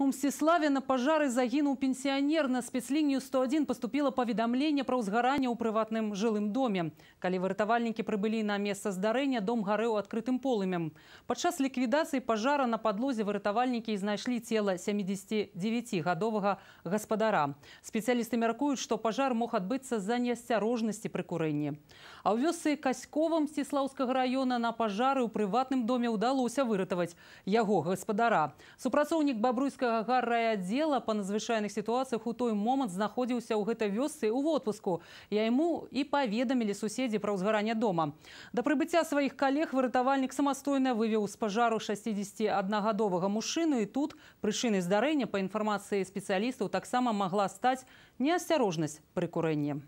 У Мстиславе на пожары загінуў пенсіянер. На спецлінію 101 поступіла паведамленне пра ўзгаранне ў прыватным жылым доме. Калі выратавальнікі прыбылі на месца здарэння, дом гарэў адкрытым полымем. Падчас ліквідацыі пажара на падлозе выратавальнікі знайшлі цела 79-гадовага гаспадара. Спецыялісты мяркуюць, што пажар мог адбыцца з-за неасцярожнасці пры курэнні. А ў вёсцы Каськова Мстиславскага района на пажары ў прыватным доме ўдалося выратаваць яго гаспадара. Супрацоўнік бабруйска будучага гарае аддзела па надзвычайных сітуацыях у той момант знаходзіўся ў гэтай вёсцы ў отпуску. Я яму і паведамілі суседзі пра ўзгаранне дома. Да прыбыцця сваіх калег выратавальнік самастойна вывеў з пажару 61гадовага мужчыну і тут прычыны здарэння па інфармацыі спецыялістаў таксама магла стаць неасцярожнасць пры курэнні.